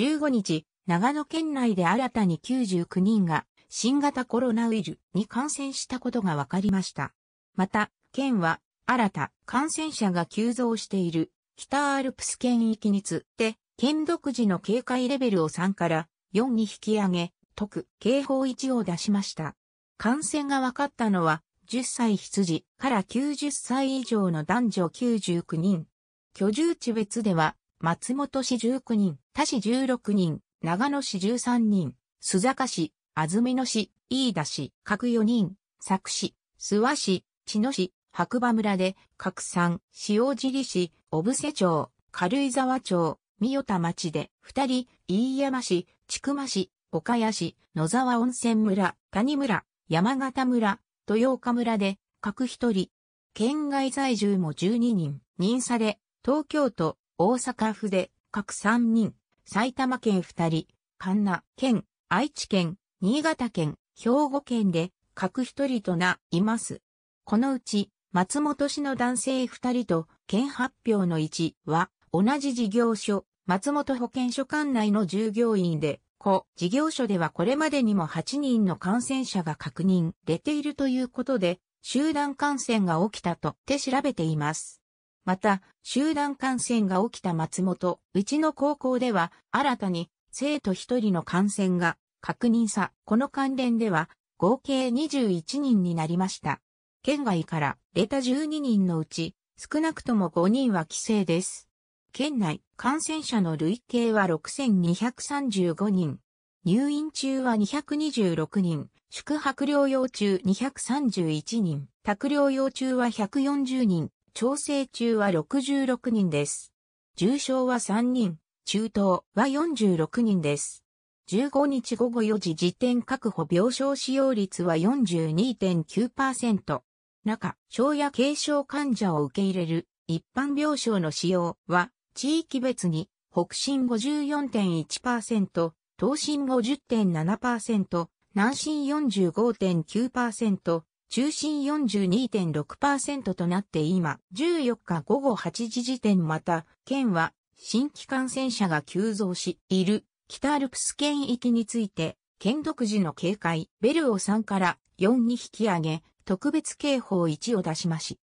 15日、長野県内で新たに99人が新型コロナウイルスに感染したことが分かりました。また、県は新た感染者が急増している北アルプス県域について、県独自の警戒レベルを3から4に引き上げ、特警報1を出しました。感染が分かったのは、10歳羊から90歳以上の男女99人。居住地別では、松本市19人、他市16人、長野市13人、須坂市、安住野市、飯田市、各4人、佐久市、諏訪市、茅野市、白馬村で、各3、塩尻市、小布施町、軽井沢町、三代田町で、2人、飯山市、千曲市、岡谷市、野沢温泉村、谷村、山形村、豊岡村で、各1人。県外在住も12人、任さで、東京都、大阪府で各3人、埼玉県2人、神奈県、愛知県、新潟県、兵庫県で各1人とな、います。このうち、松本市の男性2人と、県発表の1は、同じ事業所、松本保健所管内の従業員で、故、事業所ではこれまでにも8人の感染者が確認、出ているということで、集団感染が起きたとって調べています。また、集団感染が起きた松本、うちの高校では、新たに生徒1人の感染が確認さ、この関連では、合計21人になりました。県外から出た12人のうち、少なくとも5人は帰省です。県内感染者の累計は6235人。入院中は226人、宿泊療養中231人、宅療養中は140人、調整中は66人です。重症は3人、中等は46人です。15日午後4時時点確保病床使用率は42.9%。中、症や軽症患者を受け入れる一般病床の使用は地域別に北進54.1%、東進50.7%、南進45.9%、中心42.6%となって今、14日午後8時時点また、県は新規感染者が急増しいる北アルプス県域について、県独自の警戒、ベルを3から4に引き上げ、特別警報1を出しまし。